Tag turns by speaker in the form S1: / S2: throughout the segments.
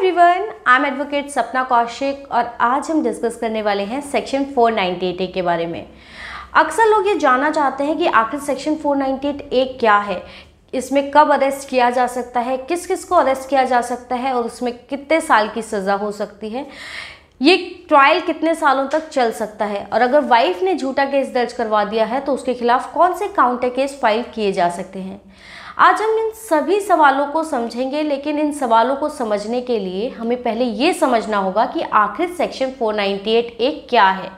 S1: everyone, I am advocate सपना कौशिक और आज हम डिस्कस करने वाले हैं सेक्शन 498 ए के बारे में अक्सर लोग ये जानना चाहते हैं कि आखिर सेक्शन 498 ए क्या है इसमें कब अरेस्ट किया जा सकता है किस किस को अरेस्ट किया जा सकता है और उसमें कितने साल की सज़ा हो सकती है ये ट्रायल कितने सालों तक चल सकता है और अगर वाइफ ने झूठा केस दर्ज करवा दिया है तो उसके खिलाफ कौन से काउंटर केस फाइल किए जा सकते हैं आज हम इन सभी सवालों को समझेंगे लेकिन इन सवालों को समझने के लिए हमें पहले ये समझना होगा कि आखिर सेक्शन 498 ए क्या है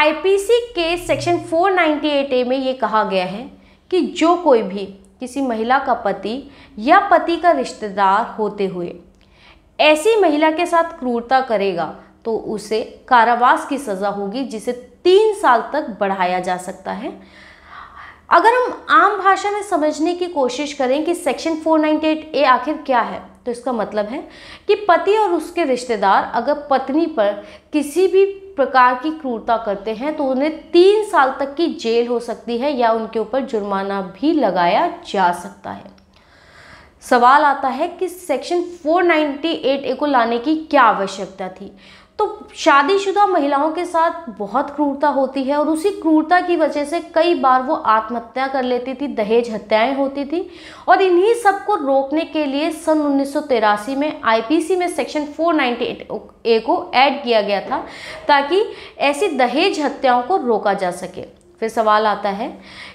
S1: आईपीसी के सेक्शन 498 ए में ये कहा गया है कि जो कोई भी किसी महिला का पति या पति का रिश्तेदार होते हुए ऐसी महिला के साथ क्रूरता करेगा तो उसे कारावास की सज़ा होगी जिसे तीन साल तक बढ़ाया जा सकता है अगर हम आम भाषा में समझने की कोशिश करें कि सेक्शन 498 ए आखिर क्या है तो इसका मतलब है कि पति और उसके रिश्तेदार अगर पत्नी पर किसी भी प्रकार की क्रूरता करते हैं तो उन्हें तीन साल तक की जेल हो सकती है या उनके ऊपर जुर्माना भी लगाया जा सकता है सवाल आता है कि सेक्शन 498 ए को लाने की क्या आवश्यकता थी तो शादीशुदा महिलाओं के साथ बहुत क्रूरता होती है और उसी क्रूरता की वजह से कई बार वो आत्महत्या कर लेती थी दहेज हत्याएं होती थी और इन्हीं सब को रोकने के लिए सन उन्नीस में आईपीसी में सेक्शन 498 ए को ऐड किया गया था ताकि ऐसी दहेज हत्याओं को रोका जा सके फिर सवाल आता है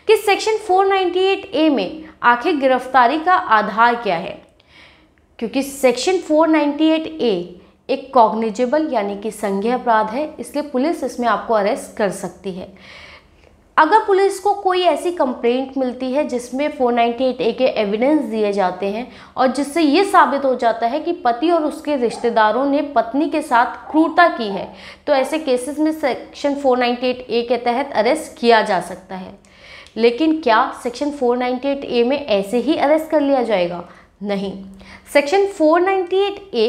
S1: कि सेक्शन 498 ए में आखिर गिरफ्तारी का आधार क्या है क्योंकि सेक्शन 498 ए एक कॉग्निजेबल यानी कि संज्ञा अपराध है इसलिए पुलिस इसमें आपको अरेस्ट कर सकती है अगर पुलिस को कोई ऐसी कंप्लेंट मिलती है जिसमें 498 ए के एविडेंस दिए जाते हैं और जिससे ये साबित हो जाता है कि पति और उसके रिश्तेदारों ने पत्नी के साथ क्रूरता की है तो ऐसे केसेस में सेक्शन 498 ए के तहत अरेस्ट किया जा सकता है लेकिन क्या सेक्शन 498 ए में ऐसे ही अरेस्ट कर लिया जाएगा नहीं सेक्शन 498 ए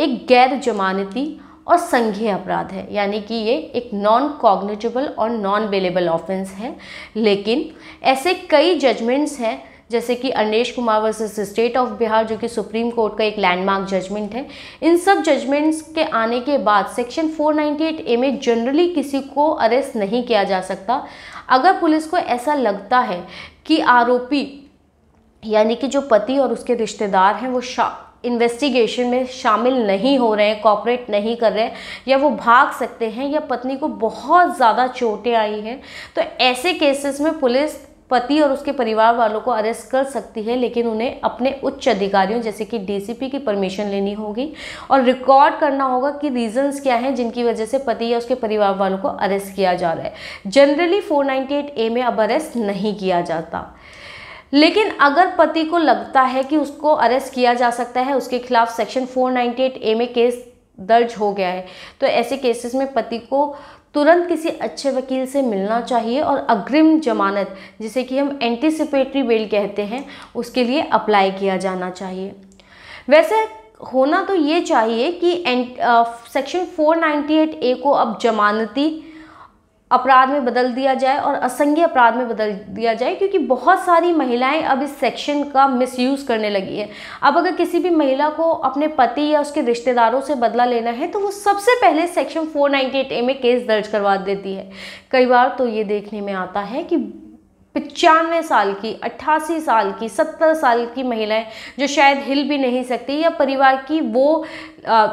S1: एक गैर जमानती और संघीय अपराध है यानी कि ये एक नॉन कॉग्निटेबल और नॉन बेलेबल ऑफेंस है लेकिन ऐसे कई जजमेंट्स हैं जैसे कि Anesh Kumar versus state of Bihar जो कि सुप्रीम कोर्ट का एक लैंडमार्क जजमेंट है इन सब जजमेंट्स के आने के बाद सेक्शन 498 ए में जनरली किसी को अरेस्ट नहीं किया जा सकता अगर पुलिस को ऐसा लगता है कि आरोपी यानी कि जो पति और उसके रिश्तेदार हैं वो शा इन्वेस्टिगेशन में शामिल नहीं हो रहे हैं कॉपरेट नहीं कर रहे हैं या वो भाग सकते हैं या पत्नी को बहुत ज़्यादा चोटें आई हैं तो ऐसे केसेस में पुलिस पति और उसके परिवार वालों को अरेस्ट कर सकती है लेकिन उन्हें अपने उच्च अधिकारियों जैसे कि डीसीपी की परमिशन लेनी होगी और रिकॉर्ड करना होगा कि रीजंस क्या हैं जिनकी वजह से पति या उसके परिवार वालों को अरेस्ट किया जा रहा है जनरली 498 ए में अब अरेस्ट नहीं किया जाता लेकिन अगर पति को लगता है कि उसको अरेस्ट किया जा सकता है उसके खिलाफ सेक्शन 498 ए में केस दर्ज हो गया है तो ऐसे केसेस में पति को तुरंत किसी अच्छे वकील से मिलना चाहिए और अग्रिम जमानत जिसे कि हम एंटिसिपेटरी बेल कहते हैं उसके लिए अप्लाई किया जाना चाहिए वैसे होना तो ये चाहिए कि सेक्शन 498 ए को अब जमानती अपराध में बदल दिया जाए और असंघीय अपराध में बदल दिया जाए क्योंकि बहुत सारी महिलाएं अब इस सेक्शन का मिसयूज़ करने लगी हैं अब अगर किसी भी महिला को अपने पति या उसके रिश्तेदारों से बदला लेना है तो वो सबसे पहले सेक्शन 498 ए में केस दर्ज करवा देती है कई बार तो ये देखने में आता है कि पचानवे साल की अट्ठासी साल की सत्तर साल की महिलाएं जो शायद हिल भी नहीं सकती या परिवार की वो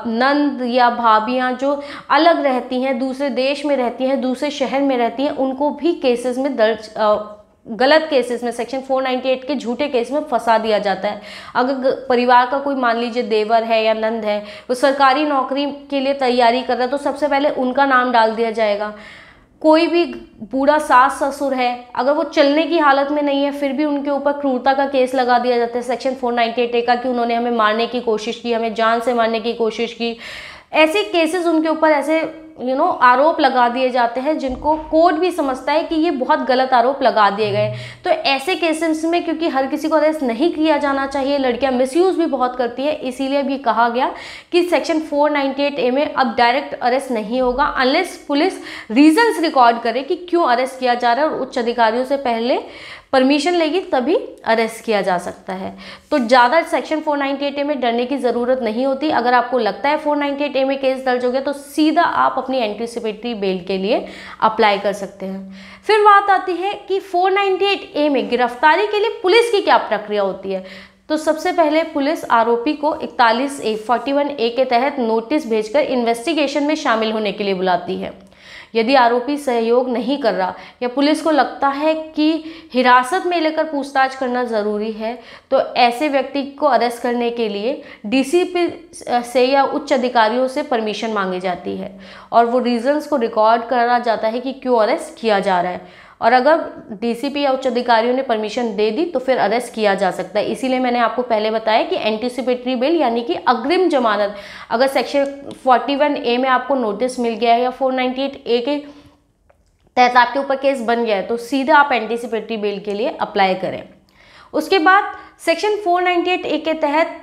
S1: नंद या भाभियाँ जो अलग रहती हैं दूसरे देश में रहती हैं दूसरे शहर में रहती हैं उनको भी केसेस में दर्ज गलत केसेस में सेक्शन 498 के झूठे केस में फंसा दिया जाता है अगर परिवार का कोई मान लीजिए देवर है या नंद है वो सरकारी नौकरी के लिए तैयारी कर रहा है तो सबसे पहले उनका नाम डाल दिया जाएगा कोई भी बूढ़ा सास ससुर है अगर वो चलने की हालत में नहीं है फिर भी उनके ऊपर क्रूरता का केस लगा दिया जाता है सेक्शन 498 ए का कि उन्होंने हमें मारने की कोशिश की हमें जान से मारने की कोशिश की ऐसे केसेस उनके ऊपर ऐसे यू नो आरोप लगा दिए जाते हैं जिनको कोर्ट भी समझता है कि ये बहुत गलत आरोप लगा दिए गए तो ऐसे केसेस में क्योंकि हर किसी को अरेस्ट नहीं किया जाना चाहिए लड़कियां मिसयूज़ भी बहुत करती है इसीलिए अब ये कहा गया कि सेक्शन 498 ए में अब डायरेक्ट अरेस्ट नहीं होगा अनलेस पुलिस रीजंस रिकॉर्ड करे कि क्यों अरेस्ट किया जा रहा है और उच्च अधिकारियों से पहले परमिशन लेगी तभी अरेस्ट किया जा सकता है तो ज़्यादा सेक्शन 498 ए में डरने की ज़रूरत नहीं होती अगर आपको लगता है 498 ए में केस दर्ज हो गया तो सीधा आप अपनी एंटीसिपेटरी बेल के लिए अप्लाई कर सकते हैं फिर बात आती है कि 498 ए में गिरफ्तारी के लिए पुलिस की क्या प्रक्रिया होती है तो सबसे पहले पुलिस आरोपी को 41 ए 41 ए के तहत नोटिस भेजकर इन्वेस्टिगेशन में शामिल होने के लिए बुलाती है यदि आरोपी सहयोग नहीं कर रहा या पुलिस को लगता है कि हिरासत में लेकर पूछताछ करना ज़रूरी है तो ऐसे व्यक्ति को अरेस्ट करने के लिए डीसीपी से या उच्च अधिकारियों से परमिशन मांगी जाती है और वो रीज़न्स को रिकॉर्ड करा जाता है कि क्यों अरेस्ट किया जा रहा है और अगर डीसीपी या उच्च अधिकारियों ने परमिशन दे दी तो फिर अरेस्ट किया जा सकता है इसीलिए मैंने आपको पहले बताया कि एंटीसिपेटरी बिल यानी कि अग्रिम जमानत अगर सेक्शन 41 ए में आपको नोटिस मिल गया है या 498 ए के तहत आपके ऊपर केस बन गया है तो सीधा आप एंटीसिपेटरी बिल के लिए अप्लाई करें उसके बाद सेक्शन फोर ए के तहत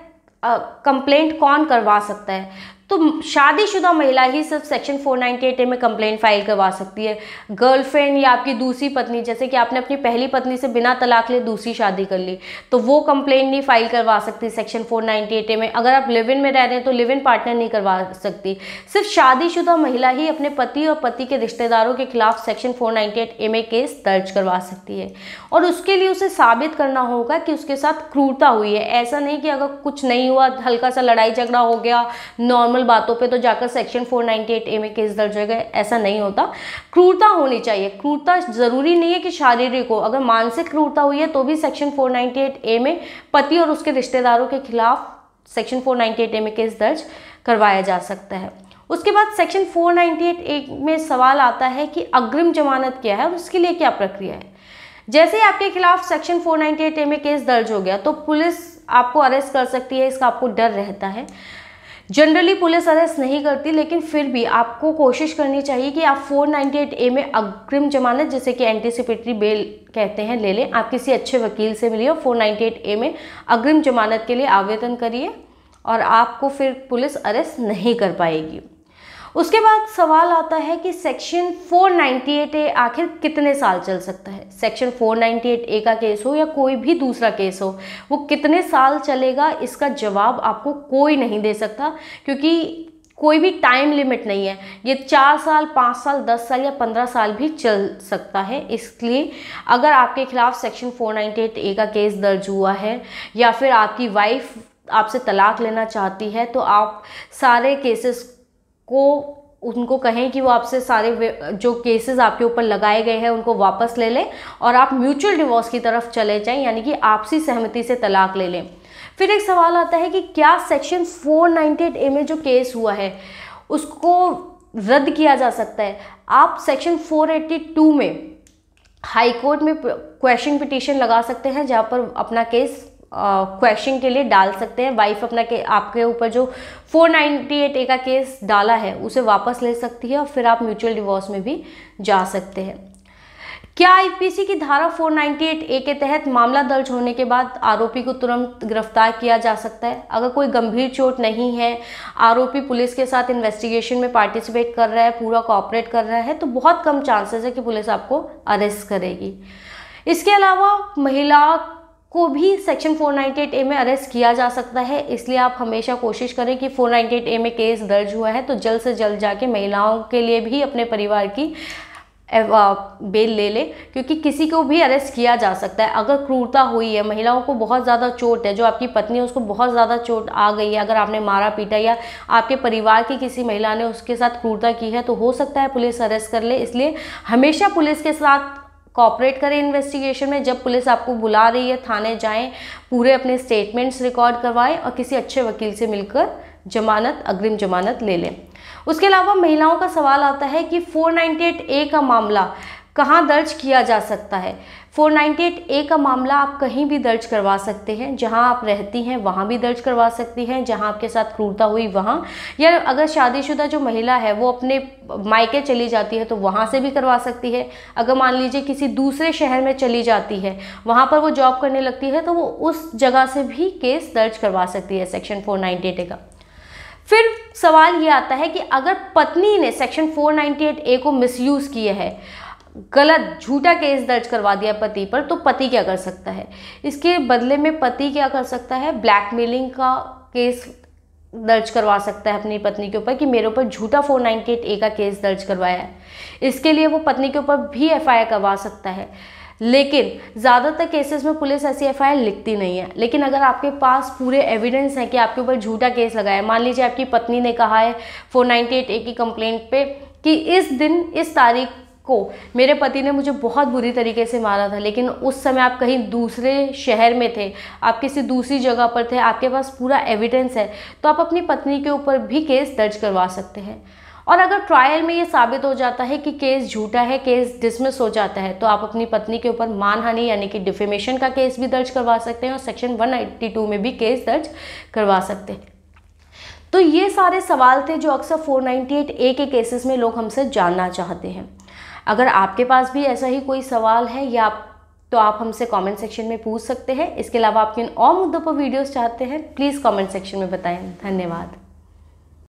S1: कंप्लेंट कौन करवा सकता है तो शादीशुदा महिला ही सिर्फ सेक्शन 498 ए में कंप्लेन फाइल करवा सकती है गर्लफ्रेंड या आपकी दूसरी पत्नी जैसे कि आपने अपनी पहली पत्नी से बिना तलाक लिए दूसरी शादी कर ली तो वो कंप्लेन नहीं फाइल करवा सकती सेक्शन 498 ए में अगर आप लिव इन में रह रहे हैं तो लिव इन पार्टनर नहीं करवा सकती सिर्फ शादीशुदा महिला ही अपने पति और पति के रिश्तेदारों के खिलाफ सेक्शन फोर ए में केस दर्ज करवा सकती है और उसके लिए उसे साबित करना होगा कि उसके साथ क्रूरता हुई है ऐसा नहीं कि अगर कुछ नहीं हुआ हल्का सा लड़ाई झगड़ा हो गया नॉर्मल नॉर्मल बातों पे तो जाकर सेक्शन 498 ए में केस दर्ज हो गए ऐसा नहीं होता क्रूरता होनी चाहिए क्रूरता ज़रूरी नहीं है कि शारीरिक हो अगर मानसिक क्रूरता हुई है तो भी सेक्शन 498 ए में पति और उसके रिश्तेदारों के खिलाफ सेक्शन 498 ए में केस दर्ज करवाया जा सकता है उसके बाद सेक्शन 498 ए में सवाल आता है कि अग्रिम जमानत क्या है और उसके लिए क्या प्रक्रिया है जैसे ही आपके खिलाफ सेक्शन 498 ए में केस दर्ज हो गया तो पुलिस आपको अरेस्ट कर सकती है इसका आपको डर रहता है जनरली पुलिस अरेस्ट नहीं करती लेकिन फिर भी आपको कोशिश करनी चाहिए कि आप 498 ए में अग्रिम जमानत जैसे कि एंटीसिपेटरी बेल कहते हैं ले लें आप किसी अच्छे वकील से मिलिए और 498 ए में अग्रिम जमानत के लिए आवेदन करिए और आपको फिर पुलिस अरेस्ट नहीं कर पाएगी उसके बाद सवाल आता है कि सेक्शन 498 ए आखिर कितने साल चल सकता है सेक्शन 498 ए का केस हो या कोई भी दूसरा केस हो वो कितने साल चलेगा इसका जवाब आपको कोई नहीं दे सकता क्योंकि कोई भी टाइम लिमिट नहीं है ये चार साल पाँच साल दस साल या पंद्रह साल भी चल सकता है इसलिए अगर आपके खिलाफ सेक्शन 498 ए का केस दर्ज हुआ है या फिर आपकी वाइफ आपसे तलाक लेना चाहती है तो आप सारे केसेस को उनको कहें कि वो आपसे सारे जो केसेस आपके ऊपर लगाए गए हैं उनको वापस ले लें और आप म्यूचुअल डिवोर्स की तरफ चले जाएं यानी कि आपसी सहमति से तलाक ले लें फिर एक सवाल आता है कि क्या सेक्शन 498 ए में जो केस हुआ है उसको रद्द किया जा सकता है आप सेक्शन 482 में हाई कोर्ट में क्वेश्चन पिटीशन लगा सकते हैं जहाँ पर अपना केस क्वेश्चन के लिए डाल सकते हैं वाइफ अपना के आपके ऊपर जो 498 ए का केस डाला है उसे वापस ले सकती है और फिर आप म्यूचुअल डिवोर्स में भी जा सकते हैं क्या आईपीसी की धारा 498 ए के तहत मामला दर्ज होने के बाद आरोपी को तुरंत गिरफ्तार किया जा सकता है अगर कोई गंभीर चोट नहीं है आरोपी पुलिस के साथ इन्वेस्टिगेशन में पार्टिसिपेट कर रहा है पूरा कॉपरेट कर रहा है तो बहुत कम चांसेस है कि पुलिस आपको अरेस्ट करेगी इसके अलावा महिला को भी सेक्शन 498 ए में अरेस्ट किया जा सकता है इसलिए आप हमेशा कोशिश करें कि 498 ए में केस दर्ज हुआ है तो जल्द से जल्द जाके महिलाओं के लिए भी अपने परिवार की बेल ले ले क्योंकि किसी को भी अरेस्ट किया जा सकता है अगर क्रूरता हुई है महिलाओं को बहुत ज़्यादा चोट है जो आपकी पत्नी है उसको बहुत ज़्यादा चोट आ गई है अगर आपने मारा पीटा या आपके परिवार की किसी महिला ने उसके साथ क्रूरता की है तो हो सकता है पुलिस अरेस्ट कर ले इसलिए हमेशा पुलिस के साथ कॉपरेट करें इन्वेस्टिगेशन में जब पुलिस आपको बुला रही है थाने जाएं पूरे अपने स्टेटमेंट्स रिकॉर्ड करवाएं और किसी अच्छे वकील से मिलकर जमानत अग्रिम जमानत ले लें उसके अलावा महिलाओं का सवाल आता है कि 498 ए का मामला कहाँ दर्ज किया जा सकता है 498 ए का मामला आप कहीं भी दर्ज करवा सकते हैं जहां आप रहती हैं वहां भी दर्ज करवा सकती हैं जहां आपके साथ क्रूरता हुई वहां या अगर शादीशुदा जो महिला है वो अपने मायके चली जाती है तो वहां से भी करवा सकती है अगर मान लीजिए किसी दूसरे शहर में चली जाती है वहां पर वो जॉब करने लगती है तो वो उस जगह से भी केस दर्ज करवा सकती है सेक्शन फोर ए का फिर सवाल ये आता है कि अगर पत्नी ने सेक्शन 498 ए को मिसयूज़ किया है गलत झूठा केस दर्ज करवा दिया पति पर तो पति क्या कर सकता है इसके बदले में पति क्या कर सकता है ब्लैकमेलिंग का केस दर्ज करवा सकता है अपनी पत्नी के ऊपर कि मेरे ऊपर झूठा फोर नाइन्टी एट ए का केस दर्ज करवाया है इसके लिए वो पत्नी के ऊपर भी एफ करवा सकता है लेकिन ज़्यादातर केसेस में पुलिस ऐसी एफ लिखती नहीं है लेकिन अगर आपके पास पूरे एविडेंस हैं कि आपके ऊपर झूठा केस लगाया है मान लीजिए आपकी पत्नी ने कहा है फोर नाइन्टी एट ए की कंप्लेंट पे कि इस दिन इस तारीख को मेरे पति ने मुझे बहुत बुरी तरीके से मारा था लेकिन उस समय आप कहीं दूसरे शहर में थे आप किसी दूसरी जगह पर थे आपके पास पूरा एविडेंस है तो आप अपनी पत्नी के ऊपर भी केस दर्ज करवा सकते हैं और अगर ट्रायल में ये साबित हो जाता है कि केस झूठा है केस डिसमिस हो जाता है तो आप अपनी पत्नी के ऊपर मानहानि यानी कि डिफेमेशन का केस भी दर्ज करवा सकते हैं और सेक्शन 192 में भी केस दर्ज करवा सकते हैं तो ये सारे सवाल थे जो अक्सर 498 ए के केसेस में लोग हमसे जानना चाहते हैं अगर आपके पास भी ऐसा ही कोई सवाल है या आप तो आप हमसे कमेंट सेक्शन में पूछ सकते हैं इसके अलावा आप किन और मुद्दों पर वीडियोस चाहते हैं प्लीज़ कमेंट सेक्शन में बताएं धन्यवाद